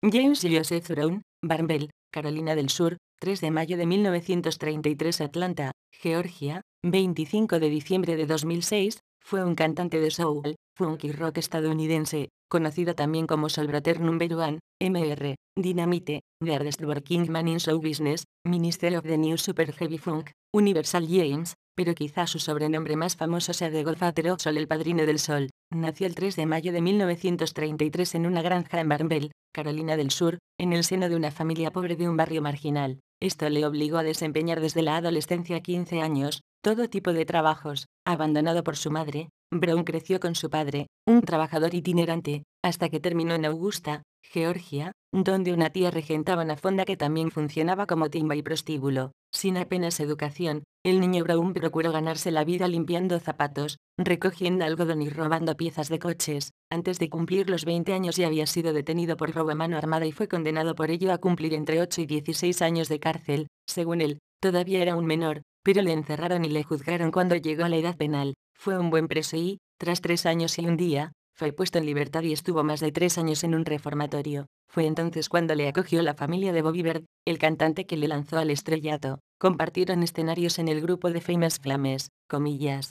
James Joseph Brown, Barnwell, Carolina del Sur, 3 de mayo de 1933 Atlanta, Georgia, 25 de diciembre de 2006, fue un cantante de soul, funk y rock estadounidense, conocido también como Solbrater Number One, MR, Dynamite, The Hardest Working Man in Show Business, Minister of the New Super Heavy Funk, Universal James, pero quizá su sobrenombre más famoso sea The Godfather Sol el padrino del sol. Nació el 3 de mayo de 1933 en una granja en Barnwell, Carolina del Sur, en el seno de una familia pobre de un barrio marginal. Esto le obligó a desempeñar desde la adolescencia 15 años, todo tipo de trabajos. Abandonado por su madre, Brown creció con su padre, un trabajador itinerante, hasta que terminó en Augusta, Georgia, donde una tía regentaba una fonda que también funcionaba como timba y prostíbulo. Sin apenas educación, el niño Brown procuró ganarse la vida limpiando zapatos, recogiendo algodón y robando piezas de coches. Antes de cumplir los 20 años ya había sido detenido por robo a mano armada y fue condenado por ello a cumplir entre 8 y 16 años de cárcel. Según él, todavía era un menor, pero le encerraron y le juzgaron cuando llegó a la edad penal. Fue un buen preso y, tras tres años y un día, fue puesto en libertad y estuvo más de tres años en un reformatorio. Fue entonces cuando le acogió la familia de Bobby Bird, el cantante que le lanzó al estrellato. Compartieron escenarios en el grupo de Famous Flames, comillas.